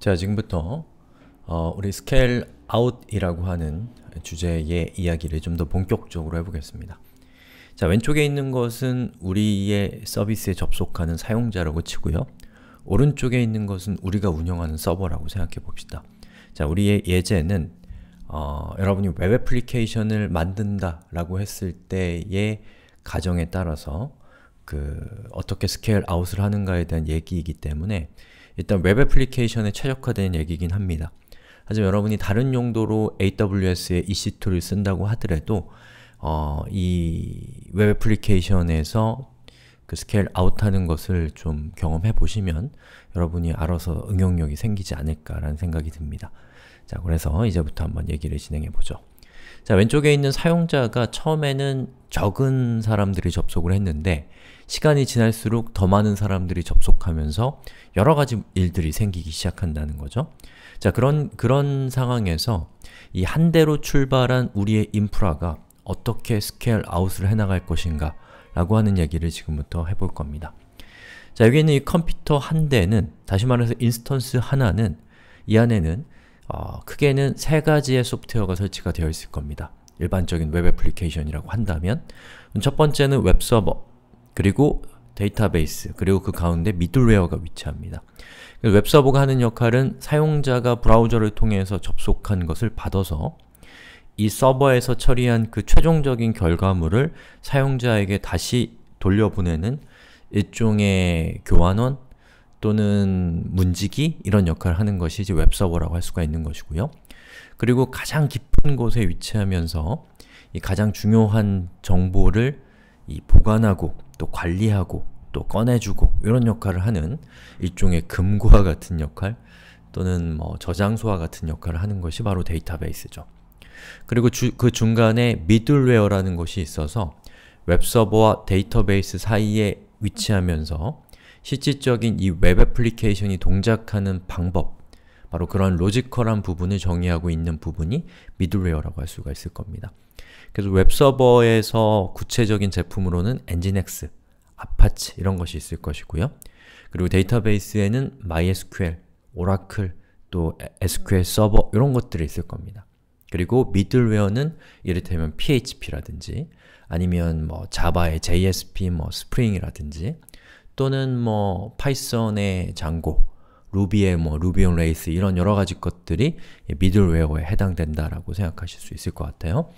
자, 지금부터 어, 우리 스케일 아웃이라고 하는 주제의 이야기를 좀 더 본격적으로 해보겠습니다. 자, 왼쪽에 있는 것은 우리의 서비스에 접속하는 사용자라고 치고요. 오른쪽에 있는 것은 우리가 운영하는 서버라고 생각해 봅시다. 자, 우리의 예제는 어, 여러분이 웹 애플리케이션을 만든다 라고 했을 때의 가정에 따라서 그 어떻게 스케일 아웃을 하는가에 대한 얘기이기 때문에 일단 웹 애플리케이션에 최적화된 얘기긴 합니다. 하지만 여러분이 다른 용도로 AWS의 EC2를 쓴다고 하더라도 어, 이 웹 애플리케이션에서 그 스케일 아웃하는 것을 좀 경험해 보시면 여러분이 알아서 응용력이 생기지 않을까라는 생각이 듭니다. 자, 그래서 이제부터 한번 얘기를 진행해 보죠. 자, 왼쪽에 있는 사용자가 처음에는 적은 사람들이 접속을 했는데 시간이 지날수록 더 많은 사람들이 접속하면서 여러 가지 일들이 생기기 시작한다는 거죠. 자, 그런, 그런 상황에서 이 한 대로 출발한 우리의 인프라가 어떻게 스케일 아웃을 해나갈 것인가 라고 하는 얘기를 지금부터 해볼 겁니다. 자, 여기 있는 이 컴퓨터 한 대는, 다시 말해서 인스턴스 하나는 이 안에는 어, 크게는 세 가지의 소프트웨어가 설치가 되어 있을 겁니다. 일반적인 웹 애플리케이션이라고 한다면 첫 번째는 웹 서버, 그리고 데이터베이스, 그리고 그 가운데 미들웨어가 위치합니다. 웹 서버가 하는 역할은 사용자가 브라우저를 통해서 접속한 것을 받아서 이 서버에서 처리한 그 최종적인 결과물을 사용자에게 다시 돌려보내는 일종의 교환원, 또는 문지기 이런 역할을 하는 것이 이제 웹서버라고 할 수가 있는 것이고요. 그리고 가장 깊은 곳에 위치하면서 이 가장 중요한 정보를 이 보관하고 또 관리하고 또 꺼내주고 이런 역할을 하는 일종의 금고와 같은 역할 또는 뭐 저장소와 같은 역할을 하는 것이 바로 데이터베이스죠. 그리고 주, 그 중간에 미들웨어라는 것이 있어서 웹서버와 데이터베이스 사이에 위치하면서 실질적인 이 웹 애플리케이션이 동작하는 방법 바로 그런 로지컬한 부분을 정의하고 있는 부분이 미들웨어라고 할 수가 있을 겁니다. 그래서 웹서버에서 구체적인 제품으로는 엔진엑스, 아파치 이런 것이 있을 것이고요. 그리고 데이터베이스에는 MySQL, 오라클, 또 SQL 서버 이런 것들이 있을 겁니다. 그리고 미들웨어는 이를테면 PHP라든지 아니면 뭐 자바의 JSP, 뭐 스프링이라든지 또는 뭐 파이썬의 장고, 루비의 뭐 루비 온 레이스 이런 여러 가지 것들이 미들웨어에 해당된다라고 생각하실 수 있을 것 같아요.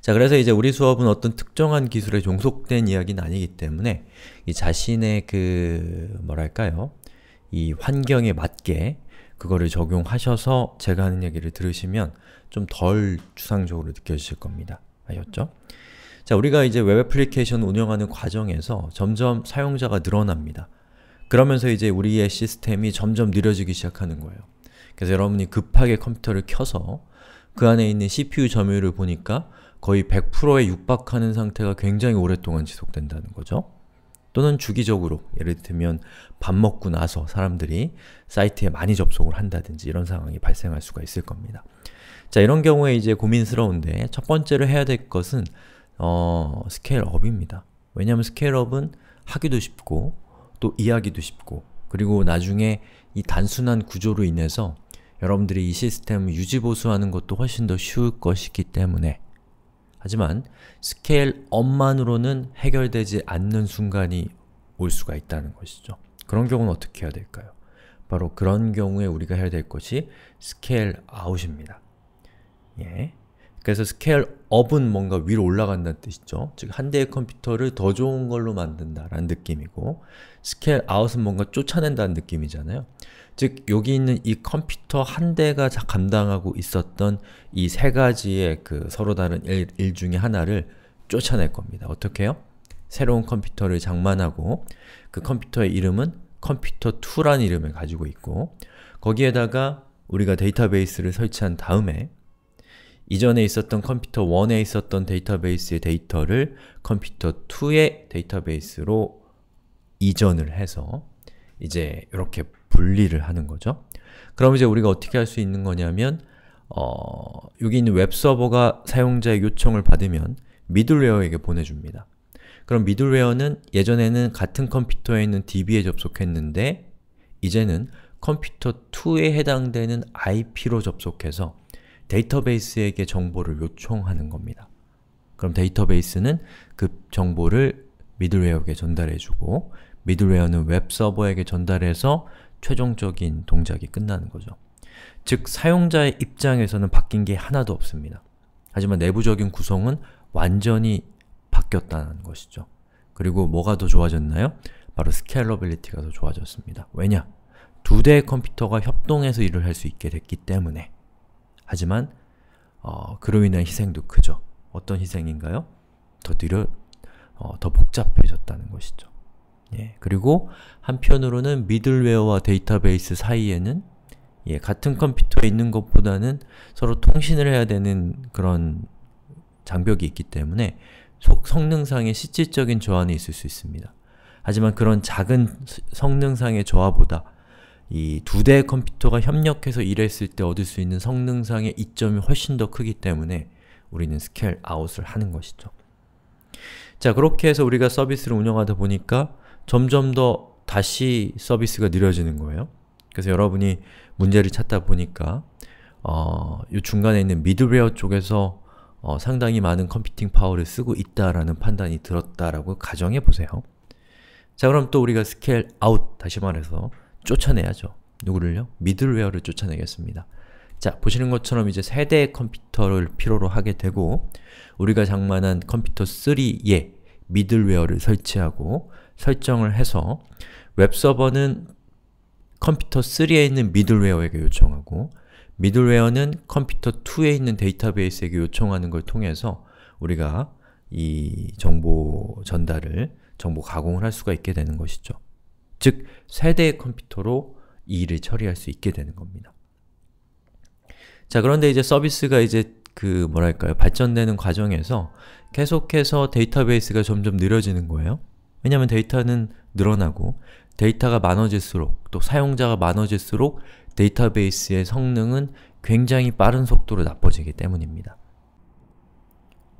자, 그래서 이제 우리 수업은 어떤 특정한 기술에 종속된 이야기는 아니기 때문에 이 자신의 그 뭐랄까요? 이 환경에 맞게 그거를 적용하셔서 제가 하는 얘기를 들으시면 좀 덜 추상적으로 느껴지실 겁니다. 알겠죠? 자, 우리가 이제 웹 애플리케이션 운영하는 과정에서 점점 사용자가 늘어납니다. 그러면서 이제 우리의 시스템이 점점 느려지기 시작하는 거예요. 그래서 여러분이 급하게 컴퓨터를 켜서 그 안에 있는 CPU 점유율을 보니까 거의 100%에 육박하는 상태가 굉장히 오랫동안 지속된다는 거죠. 또는 주기적으로, 예를 들면 밥 먹고 나서 사람들이 사이트에 많이 접속을 한다든지 이런 상황이 발생할 수가 있을 겁니다. 자, 이런 경우에 이제 고민스러운데 첫 번째로 해야 될 것은 어, 스케일업입니다. 왜냐하면 스케일업은 하기도 쉽고 또 이해하기도 쉽고 그리고 나중에 이 단순한 구조로 인해서 여러분들이 이 시스템을 유지보수하는 것도 훨씬 더 쉬울 것이기 때문에 하지만 스케일업만으로는 해결되지 않는 순간이 올 수가 있다는 것이죠. 그런 경우는 어떻게 해야 될까요? 바로 그런 경우에 우리가 해야 될 것이 스케일 아웃입니다. 예. 그래서 스케일 업은 뭔가 위로 올라간다는 뜻이죠. 즉 한 대의 컴퓨터를 더 좋은 걸로 만든다라는 느낌이고 스케일 아웃은 뭔가 쫓아낸다는 느낌이잖아요. 즉 여기 있는 이 컴퓨터 한 대가 감당하고 있었던 이 세 가지의 그 서로 다른 일, 일 중에 하나를 쫓아낼 겁니다. 어떻게 해요? 새로운 컴퓨터를 장만하고 그 컴퓨터의 이름은 컴퓨터2라는 이름을 가지고 있고 거기에다가 우리가 데이터베이스를 설치한 다음에 이전에 있었던 컴퓨터 1에 있었던 데이터베이스의 데이터를 컴퓨터 2의 데이터베이스로 이전을 해서 이제 이렇게 분리를 하는 거죠. 그럼 이제 우리가 어떻게 할 수 있는 거냐면 어, 여기 있는 웹서버가 사용자의 요청을 받으면 미들웨어에게 보내줍니다. 그럼 미들웨어는 예전에는 같은 컴퓨터에 있는 DB에 접속했는데 이제는 컴퓨터 2에 해당되는 IP로 접속해서 데이터베이스에게 정보를 요청하는 겁니다. 그럼 데이터베이스는 그 정보를 미들웨어에게 전달해주고 미들웨어는 웹서버에게 전달해서 최종적인 동작이 끝나는 거죠. 즉, 사용자의 입장에서는 바뀐 게 하나도 없습니다. 하지만 내부적인 구성은 완전히 바뀌었다는 것이죠. 그리고 뭐가 더 좋아졌나요? 바로 스케일러빌리티가 더 좋아졌습니다. 왜냐? 두 대의 컴퓨터가 협동해서 일을 할 수 있게 됐기 때문에 하지만 어, 그로 인한 희생도 크죠. 어떤 희생인가요? 더 느려, 어, 더 복잡해졌다는 것이죠. 예, 그리고 한편으로는 미들웨어와 데이터베이스 사이에는 예, 같은 컴퓨터에 있는 것보다는 서로 통신을 해야 되는 그런 장벽이 있기 때문에 속, 성능상의 실질적인 저하는 있을 수 있습니다. 하지만 그런 작은 성능상의 저하보다 이두 대의 컴퓨터가 협력해서 일했을 때 얻을 수 있는 성능상의 이점이 훨씬 더 크기 때문에 우리는 스케일 아웃을 하는 것이죠. 자, 그렇게 해서 우리가 서비스를 운영하다 보니까 점점 더 다시 서비스가 느려지는 거예요. 그래서 여러분이 문제를 찾다 보니까 어, 이 중간에 있는 미드웨어 쪽에서 어, 상당히 많은 컴퓨팅 파워를 쓰고 있다라는 판단이 들었다라고 가정해 보세요. 자 그럼 또 우리가 스케일 아웃, 다시 말해서 쫓아내야죠. 누구를요? 미들웨어를 쫓아내겠습니다. 자, 보시는 것처럼 이제 세대의 컴퓨터를 필요로 하게 되고 우리가 장만한 컴퓨터 3에 미들웨어를 설치하고 설정을 해서 웹서버는 컴퓨터 3에 있는 미들웨어에게 요청하고 미들웨어는 컴퓨터 2에 있는 데이터베이스에게 요청하는 걸 통해서 우리가 이 정보 전달을, 정보 가공을 할 수가 있게 되는 것이죠. 즉, 세대의 컴퓨터로 이 일을 처리할 수 있게 되는 겁니다. 자, 그런데 이제 서비스가 이제 그 뭐랄까요, 발전되는 과정에서 계속해서 데이터베이스가 점점 느려지는 거예요. 왜냐면 데이터는 늘어나고 데이터가 많아질수록 또 사용자가 많아질수록 데이터베이스의 성능은 굉장히 빠른 속도로 나빠지기 때문입니다.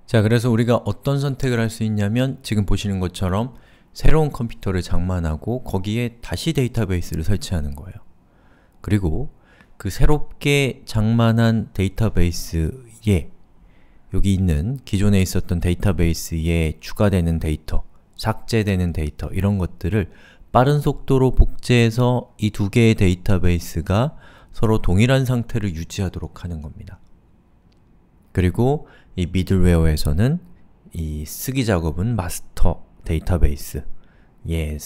자, 그래서 우리가 어떤 선택을 할 수 있냐면 지금 보시는 것처럼 새로운 컴퓨터를 장만하고 거기에 다시 데이터베이스를 설치하는 거예요. 그리고 그 새롭게 장만한 데이터베이스에 여기 있는 기존에 있었던 데이터베이스에 추가되는 데이터, 삭제되는 데이터 이런 것들을 빠른 속도로 복제해서 이 두 개의 데이터베이스가 서로 동일한 상태를 유지하도록 하는 겁니다. 그리고 이 미들웨어에서는 이 쓰기 작업은 마스터 데이터베이스에 예,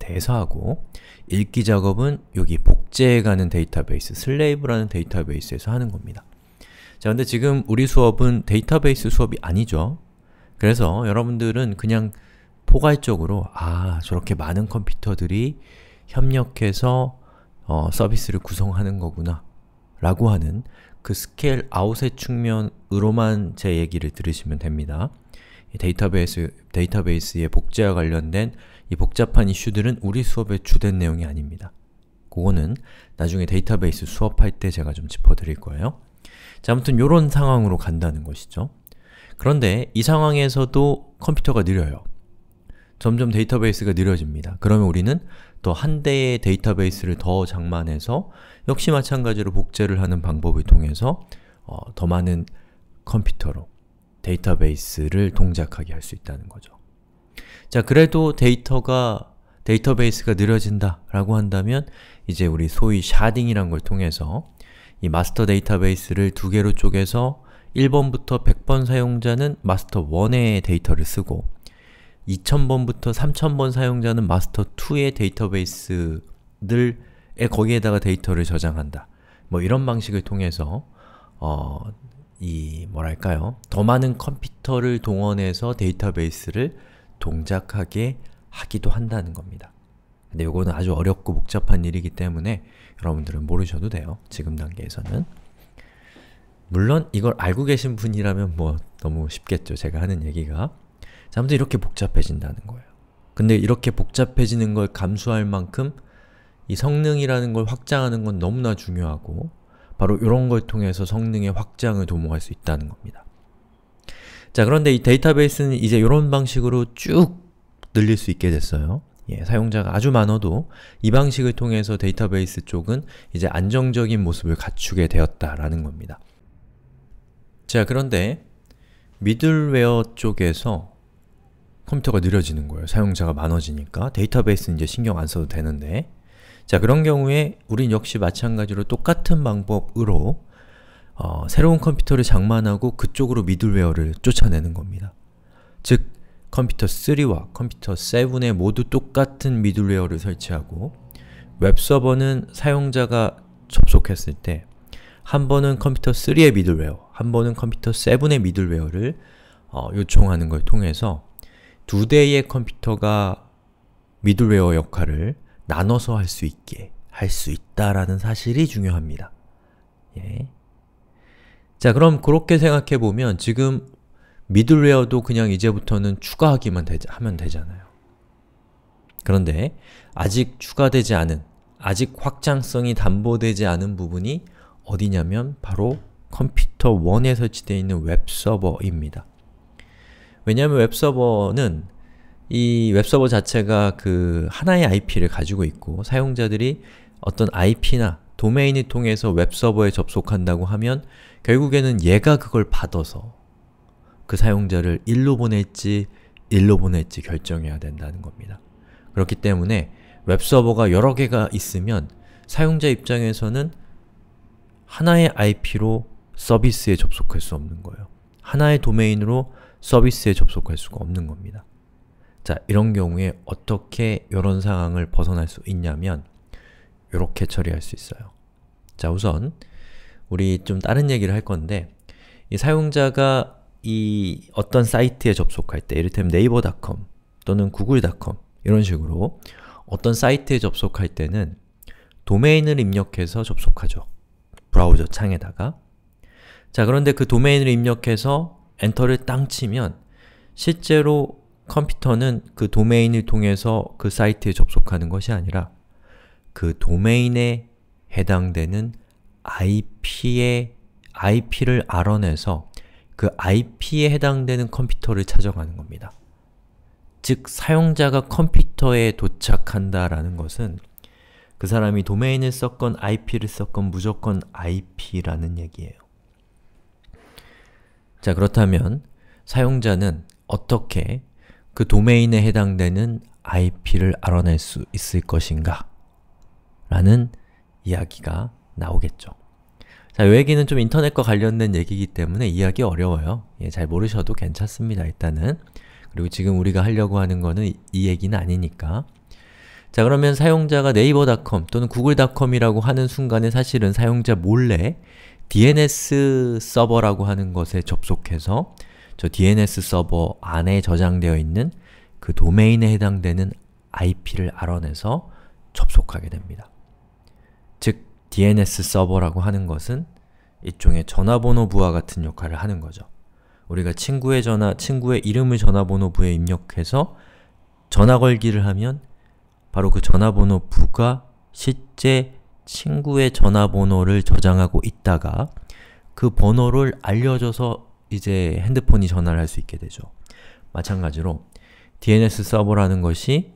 대사하고 읽기 작업은 여기 복제해 가는 데이터베이스, 슬레이브라는 데이터베이스에서 하는 겁니다. 자, 근데 지금 우리 수업은 데이터베이스 수업이 아니죠. 그래서 여러분들은 그냥 포괄적으로 아, 저렇게 많은 컴퓨터들이 협력해서 어, 서비스를 구성하는 거구나 라고 하는 그 스케일 아웃의 측면으로만 제 얘기를 들으시면 됩니다. 데이터베이스, 데이터베이스의 복제와 관련된 이 복잡한 이슈들은 우리 수업의 주된 내용이 아닙니다. 그거는 나중에 데이터베이스 수업할 때 제가 좀 짚어드릴 거예요. 자, 아무튼 이런 상황으로 간다는 것이죠. 그런데 이 상황에서도 컴퓨터가 느려요. 점점 데이터베이스가 느려집니다. 그러면 우리는 또 한 대의 데이터베이스를 더 장만해서 역시 마찬가지로 복제를 하는 방법을 통해서 어, 더 많은 컴퓨터로 데이터베이스를 동작하게 할 수 있다는 거죠. 자, 그래도 데이터가 데이터베이스가 느려진다 라고 한다면 이제 우리 소위 샤딩이란 걸 통해서 이 마스터 데이터베이스를 두 개로 쪼개서 1번부터 100번 사용자는 마스터 1의 데이터를 쓰고 2000번부터 3000번 사용자는 마스터 2의 데이터베이스를 거기에다가 데이터를 저장한다. 뭐 이런 방식을 통해서 어, 이 뭐랄까요? 더 많은 컴퓨터를 동원해서 데이터베이스를 동작하게 하기도 한다는 겁니다. 근데 요거는 아주 어렵고 복잡한 일이기 때문에 여러분들은 모르셔도 돼요. 지금 단계에서는. 물론 이걸 알고 계신 분이라면 뭐 너무 쉽겠죠. 제가 하는 얘기가. 자, 아무튼 이렇게 복잡해진다는 거예요. 근데 이렇게 복잡해지는 걸 감수할 만큼 이 성능이라는 걸 확장하는 건 너무나 중요하고 바로 이런 걸 통해서 성능의 확장을 도모할 수 있다는 겁니다. 자 그런데 이 데이터베이스는 이제 이런 방식으로 쭉 늘릴 수 있게 됐어요. 예, 사용자가 아주 많아도 이 방식을 통해서 데이터베이스 쪽은 이제 안정적인 모습을 갖추게 되었다라는 겁니다. 자 그런데 미들웨어 쪽에서 컴퓨터가 느려지는 거예요. 사용자가 많아지니까 데이터베이스는 이제 신경 안 써도 되는데 자, 그런 경우에 우린 역시 마찬가지로 똑같은 방법으로 어, 새로운 컴퓨터를 장만하고 그쪽으로 미들웨어를 쫓아내는 겁니다. 즉, 컴퓨터 3와 컴퓨터 7에 모두 똑같은 미들웨어를 설치하고 웹서버는 사용자가 접속했을 때 한 번은 컴퓨터 3의 미들웨어, 한 번은 컴퓨터 7의 미들웨어를 어, 요청하는 걸 통해서 두 대의 컴퓨터가 미들웨어 역할을 나눠서 할 수 있게 할 수 있다라는 사실이 중요합니다. 예. 자 그럼 그렇게 생각해보면 지금 미들웨어도 그냥 이제부터는 추가하기만 되 하면 되잖아요. 그런데 아직 추가되지 않은, 아직 확장성이 담보되지 않은 부분이 어디냐면 바로 컴퓨터 1에 설치되어 있는 웹서버입니다. 왜냐하면 웹서버는 이 웹서버 자체가 그 하나의 IP를 가지고 있고 사용자들이 어떤 IP나 도메인을 통해서 웹서버에 접속한다고 하면 결국에는 얘가 그걸 받아서 그 사용자를 일로 보낼지 일로 보낼지 결정해야 된다는 겁니다. 그렇기 때문에 웹서버가 여러 개가 있으면 사용자 입장에서는 하나의 IP로 서비스에 접속할 수 없는 거예요. 하나의 도메인으로 서비스에 접속할 수가 없는 겁니다. 자, 이런 경우에 어떻게 이런 상황을 벗어날 수 있냐면 이렇게 처리할 수 있어요. 자, 우선 우리 좀 다른 얘기를 할 건데 이 사용자가 이 어떤 사이트에 접속할 때 이를테면 네이버닷컴 또는 구글닷컴 이런 식으로 어떤 사이트에 접속할 때는 도메인을 입력해서 접속하죠. 브라우저 창에다가 자, 그런데 그 도메인을 입력해서 엔터를 땅 치면 실제로 컴퓨터는 그 도메인을 통해서 그 사이트에 접속하는 것이 아니라 그 도메인에 해당되는 IP의 IP를 알아내서 그 IP에 해당되는 컴퓨터를 찾아가는 겁니다. 즉, 사용자가 컴퓨터에 도착한다라는 것은 그 사람이 도메인을 썼건 IP를 썼건 무조건 IP라는 얘기예요. 자, 그렇다면 사용자는 어떻게 그 도메인에 해당되는 IP를 알아낼 수 있을 것인가? 라는 이야기가 나오겠죠. 자, 요 얘기는 좀 인터넷과 관련된 얘기이기 때문에 이해하기 어려워요. 예, 잘 모르셔도 괜찮습니다, 일단은. 그리고 지금 우리가 하려고 하는 거는 이, 이 얘기는 아니니까. 자 그러면 사용자가 네이버닷컴 또는 구글닷컴이라고 하는 순간에 사실은 사용자 몰래 DNS 서버라고 하는 것에 접속해서 저 DNS 서버 안에 저장되어 있는 그 도메인에 해당되는 IP를 알아내서 접속하게 됩니다. 즉, DNS 서버라고 하는 것은 일종의 전화번호 부와 같은 역할을 하는 거죠. 우리가 친구의 전화, 친구의 이름을 전화번호 부에 입력해서 전화 걸기를 하면 바로 그 전화번호 부가 실제 친구의 전화번호를 저장하고 있다가 그 번호를 알려줘서 이제 핸드폰이 전화를 할 수 있게 되죠. 마찬가지로 DNS 서버라는 것이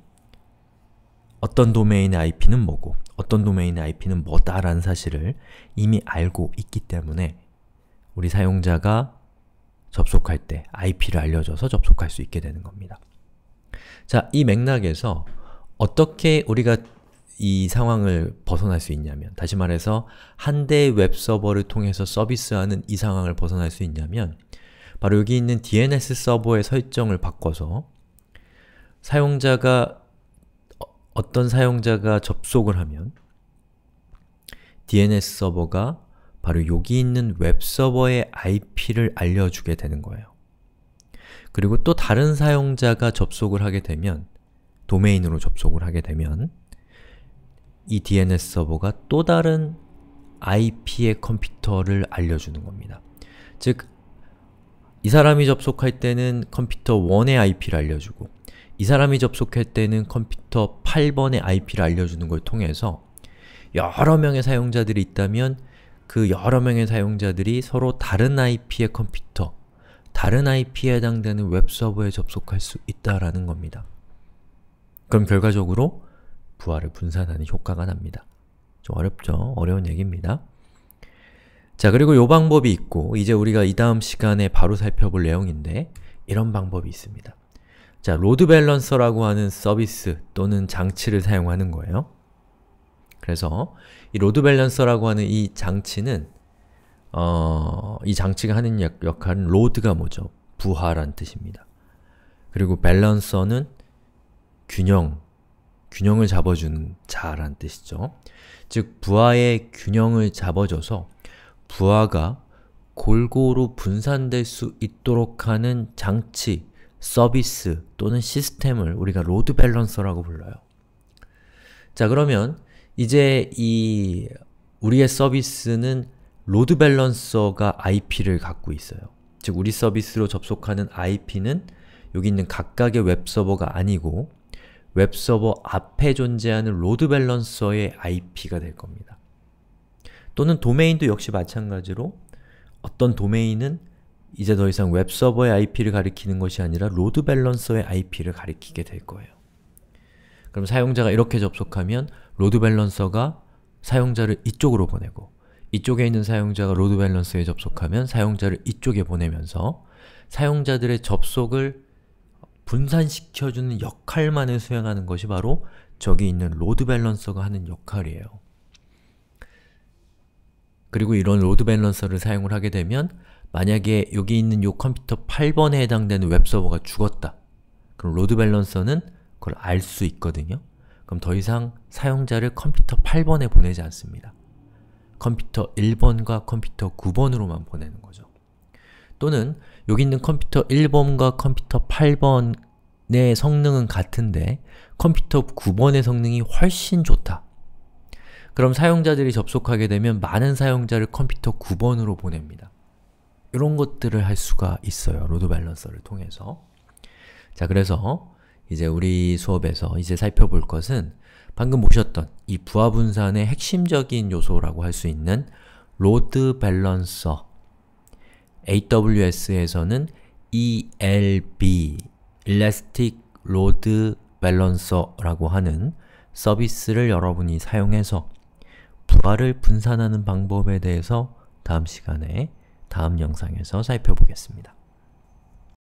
어떤 도메인의 IP는 뭐고 어떤 도메인의 IP는 뭐다라는 사실을 이미 알고 있기 때문에 우리 사용자가 접속할 때 IP를 알려줘서 접속할 수 있게 되는 겁니다. 자, 이 맥락에서 어떻게 우리가 이 상황을 벗어날 수 있냐면, 다시 말해서 한 대의 웹 서버를 통해서 서비스하는 이 상황을 벗어날 수 있냐면, 바로 여기 있는 DNS 서버의 설정을 바꿔서 사용자가 어, 어떤 사용자가 접속을 하면 DNS 서버가 바로 여기 있는 웹 서버의 IP를 알려주게 되는 거예요. 그리고 또 다른 사용자가 접속을 하게 되면 도메인으로 접속을 하게 되면 이 DNS 서버가 또 다른 IP의 컴퓨터를 알려주는 겁니다. 즉, 이 사람이 접속할 때는 컴퓨터 1의 IP를 알려주고 이 사람이 접속할 때는 컴퓨터 8번의 IP를 알려주는 걸 통해서 여러 명의 사용자들이 있다면 그 여러 명의 사용자들이 서로 다른 IP의 컴퓨터, 다른 IP에 해당되는 웹서버에 접속할 수 있다라는 겁니다. 그럼 결과적으로 부하를 분산하는 효과가 납니다. 좀 어렵죠? 어려운 얘기입니다. 자, 그리고 요 방법이 있고 이제 우리가 이 다음 시간에 바로 살펴볼 내용인데 이런 방법이 있습니다. 자, 로드 밸런서라고 하는 서비스 또는 장치를 사용하는 거예요. 그래서 이 로드 밸런서라고 하는 이 장치는 어, 이 장치가 하는 역, 역할은 로드가 뭐죠? 부하란 뜻입니다. 그리고 밸런서는 균형, 균형을 잡아주는 자란 뜻이죠. 즉, 부하의 균형을 잡아줘서 부하가 골고루 분산될 수 있도록 하는 장치, 서비스 또는 시스템을 우리가 로드 밸런서라고 불러요. 자, 그러면 이제 이 우리의 서비스는 로드 밸런서가 IP를 갖고 있어요. 즉, 우리 서비스로 접속하는 IP는 여기 있는 각각의 웹서버가 아니고 웹서버 앞에 존재하는 로드 밸런서의 IP가 될 겁니다. 또는 도메인도 역시 마찬가지로 어떤 도메인은 이제 더 이상 웹서버의 IP를 가리키는 것이 아니라 로드 밸런서의 IP를 가리키게 될 거예요. 그럼 사용자가 이렇게 접속하면 로드 밸런서가 사용자를 이쪽으로 보내고 이쪽에 있는 사용자가 로드 밸런서에 접속하면 사용자를 이쪽에 보내면서 사용자들의 접속을 분산시켜주는 역할만을 수행하는 것이 바로 저기 있는 로드 밸런서가 하는 역할이에요. 그리고 이런 로드 밸런서를 사용을 하게 되면 만약에 여기 있는 요 컴퓨터 8번에 해당되는 웹서버가 죽었다. 그럼 로드 밸런서는 그걸 알 수 있거든요. 그럼 더 이상 사용자를 컴퓨터 8번에 보내지 않습니다. 컴퓨터 1번과 컴퓨터 9번으로만 보내는 거죠. 또는 여기 있는 컴퓨터 1번과 컴퓨터 8번의 성능은 같은데 컴퓨터 9번의 성능이 훨씬 좋다. 그럼 사용자들이 접속하게 되면 많은 사용자를 컴퓨터 9번으로 보냅니다. 이런 것들을 할 수가 있어요. 로드 밸런서를 통해서. 자, 그래서 이제 우리 수업에서 이제 살펴볼 것은 방금 보셨던 이 부하 분산의 핵심적인 요소라고 할 수 있는 로드 밸런서 AWS에서는 ELB, Elastic Load Balancer라고 하는 서비스를 여러분이 사용해서 부하를 분산하는 방법에 대해서 다음 시간에 다음 영상에서 살펴보겠습니다.